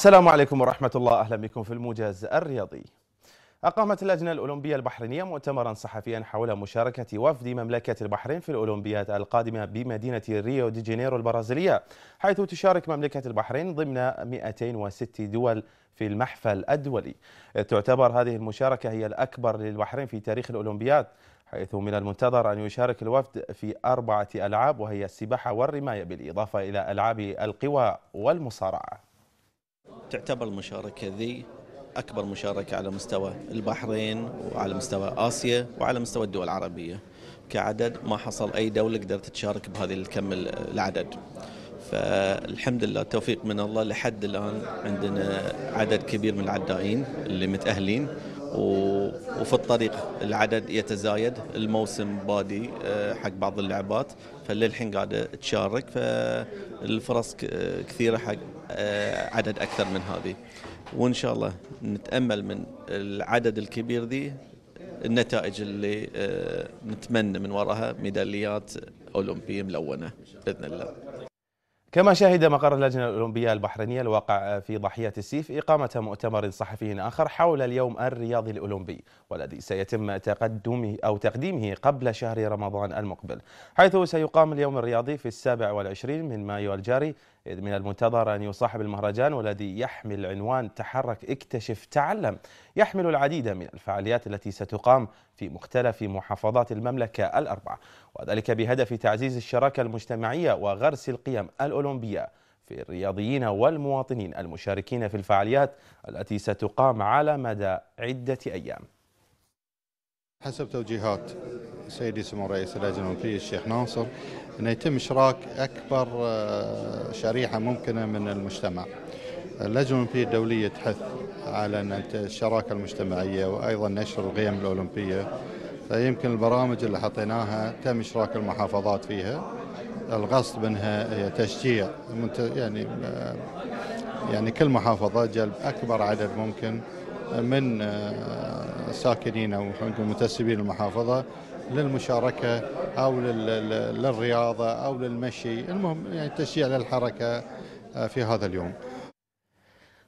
السلام عليكم ورحمة الله أهلا بكم في الموجز الرياضي أقامت اللجنة الأولمبية البحرينية مؤتمرا صحفيا حول مشاركة وفد مملكة البحرين في الأولمبياد القادمة بمدينة ريو دي جانيرو البرازيلية حيث تشارك مملكة البحرين ضمن 206 دول في المحفل الدولي تعتبر هذه المشاركة هي الأكبر للبحرين في تاريخ الأولمبياد حيث من المنتظر أن يشارك الوفد في أربعة ألعاب وهي السباحة والرماية بالإضافة إلى ألعاب القوى والمصارعة تعتبر المشاركة ذي أكبر مشاركة على مستوى البحرين وعلى مستوى آسيا وعلى مستوى الدول العربية كعدد ما حصل أي دولة قدرت تشارك بهذه الكم العدد فالحمد لله التوفيق من الله لحد الآن عندنا عدد كبير من العدائين اللي متأهلين وفي الطريق العدد يتزايد الموسم بادي آه، حق بعض اللعبات فللحين قاعده تشارك فالفرص كثيره حق آه، عدد اكثر من هذه وان شاء الله نتامل من العدد الكبير ذي النتائج اللي آه، نتمنى من وراها ميداليات اولمبيه ملونه باذن الله كما شهد مقر اللجنة الأولمبية البحرينية الواقع في ضحية السيف إقامة مؤتمر صحفي آخر حول اليوم الرياضي الأولمبي والذي سيتم تقدمه أو تقديمه قبل شهر رمضان المقبل حيث سيقام اليوم الرياضي في السابع والعشرين من مايو الجاري من المنتظر أن يصاحب المهرجان والذي يحمل عنوان تحرك اكتشف تعلم يحمل العديد من الفعاليات التي ستقام في مختلف محافظات المملكة الأربعة وذلك بهدف تعزيز الشراكة المجتمعية وغرس القيم الأولمبية في الرياضيين والمواطنين المشاركين في الفعاليات التي ستقام على مدى عدة أيام حسب توجيهات سيدي سمو رئيس اللجنه الاولمبيه الشيخ ناصر ان يتم اشراك اكبر آه، شريحه ممكنه من المجتمع. اللجنه الاولمبيه الدوليه تحث على الشراكه المجتمعيه وايضا نشر القيم الاولمبيه فيمكن البرامج اللي حطيناها تم اشراك المحافظات فيها القصد منها هي تشجيع يعني آه، يعني كل محافظه جلب اكبر عدد ممكن من آه، الساكنين او منتسبين المحافظه للمشاركه او للرياضه او للمشي، المهم يعني تشجيع للحركه آه، في هذا اليوم.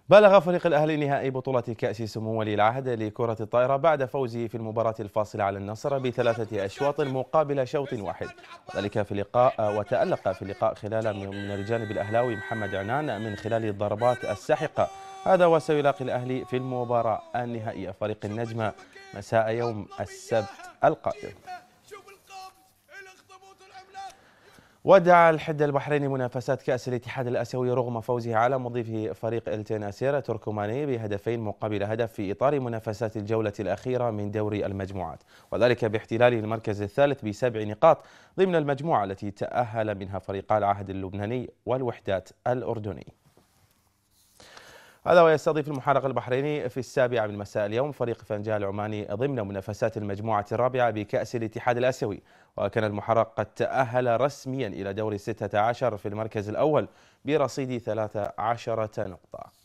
بلغ فريق الأهلي نهائي بطولة كأس سمو ولي العهد لكرة الطائرة بعد فوزه في المباراة الفاصلة على النصر بثلاثة أشواط مقابل شوط واحد وذلك في لقاء آه، وتألق في اللقاء خلال من الجانب الأهلاوي محمد عنان من خلال الضربات الساحقة هذا وسيلاقي الأهلي في المباراة النهائية فريق النجمة مساء يوم السبت القادم ودع الحد البحريني منافسات كأس الاتحاد الآسيوي رغم فوزه على مضيفه فريق التناسير التركماني بهدفين مقابل هدف في إطار منافسات الجولة الأخيرة من دوري المجموعات وذلك باحتلاله المركز الثالث بسبع نقاط ضمن المجموعة التي تأهل منها فريقا العهد اللبناني والوحدات الأردني هذا ويستضيف المحرق البحريني في السابعة من مساء اليوم فريق فنجان العماني ضمن منافسات المجموعة الرابعة بكأس الاتحاد الآسيوي وكان المحرق قد تأهل رسميا إلى دور الستة عشر في المركز الأول برصيد 13 نقطة